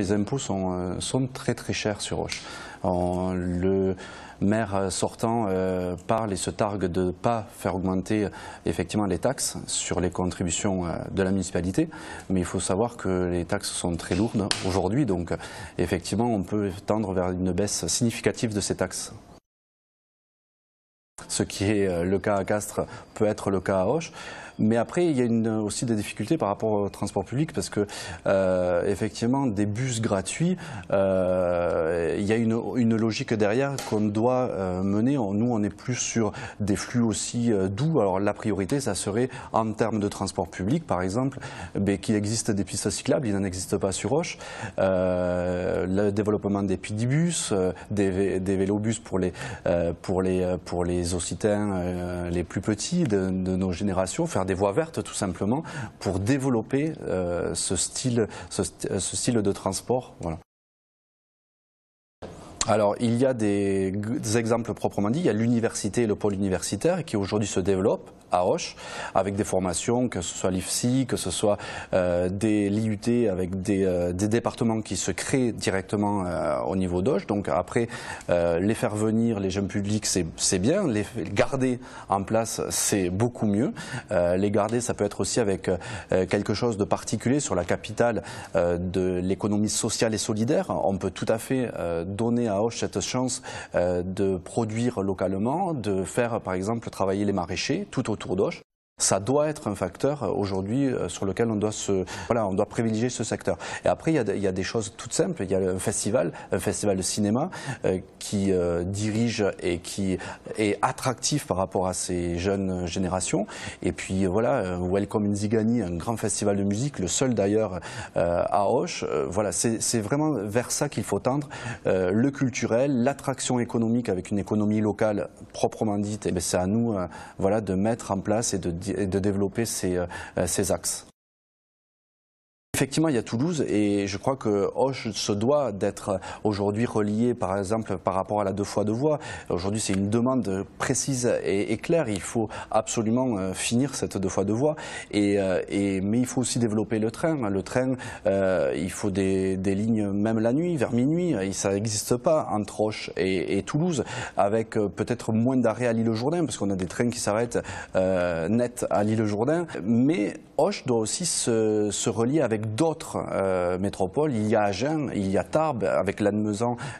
les impôts euh, sont, très très chers sur Roche. le maire sortant euh, parle et se targue de ne pas faire augmenter euh, effectivement les taxes sur les contributions de la municipalité, mais il faut savoir que les taxes sont très lourdes aujourd'hui, donc effectivement on peut tendre vers une baisse significative de ces taxes. Ce qui est le cas à Castres peut être le cas à Hoche. Mais après, il y a aussi des difficultés par rapport au transport public parce que, euh, effectivement, des bus gratuits, euh, il y a une, logique derrière qu'on doit euh, mener. Nous, on est plus sur des flux aussi doux. Alors, la priorité, ça serait, en termes de transport public, par exemple, ben, qu'il existe des pistes cyclables. Il n'en existe pas sur Roche. le développement des pidibus, des, vélobus pour les, pour les, les plus petits de, nos générations, faire des voies vertes tout simplement pour développer euh, ce, style, ce style de transport. Voilà alors, il y a des, exemples proprement dit. Il y a l'université le pôle universitaire qui aujourd'hui se développe à Hoche avec des formations, que ce soit l'IFSI, que ce soit euh, des l'IUT avec euh, des, départements qui se créent directement euh, au niveau d'Hoche. Donc après, les faire venir, les jeunes publics, c'est bien. Les garder en place, c'est beaucoup mieux. les garder, ça peut être aussi avec quelque chose de particulier sur la capitale de l'économie sociale et solidaire. On peut tout à fait donner à Auch cette chance euh, de produire localement, de faire par exemple travailler les maraîchers tout autour d'Auch ça doit être un facteur euh, aujourd'hui euh, sur lequel on doit, se, voilà, on doit privilégier ce secteur. Et après, il y, a, des choses toutes simples. Il y a un festival, un festival de cinéma euh, qui dirige et qui est attractif par rapport à ces jeunes générations. Et puis voilà, Welcome in Zigani, un grand festival de musique, le seul d'ailleurs à Hoche. voilà, c'est vraiment vers ça qu'il faut tendre. le culturel, l'attraction économique avec une économie locale proprement dite, eh ben, c'est à nous voilà, de mettre en place et de de développer ces, euh, ces axes. Effectivement, il y a Toulouse et je crois que Hoche se doit d'être aujourd'hui relié, par exemple, par rapport à la deux fois deux voies. Aujourd'hui, c'est une demande précise et, claire. Il faut absolument euh, finir cette deux fois deux voies. Euh, et, mais il faut aussi développer le train. Le train, euh, il faut des, lignes même la nuit, vers minuit. Ça n'existe pas entre Hoche et, Toulouse, avec peut-être moins d'arrêts à l'île-Jourdain, parce qu'on a des trains qui s'arrêtent net à l'île-Jourdain. Mais Hoche doit aussi se, se relier avec d'autres euh, métropoles. Il y a Agen, il y a Tarbes, avec lanne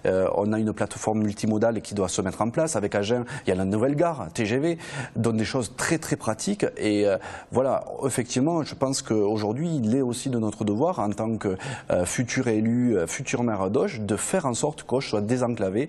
euh, on a une plateforme multimodale qui doit se mettre en place. Avec Agen, il y a la nouvelle gare, TGV, donne des choses très très pratiques. Et euh, voilà, effectivement, je pense qu'aujourd'hui, il est aussi de notre devoir, en tant que futur élu, futur maire d'Auge, de faire en sorte qu'Auge soit désenclavé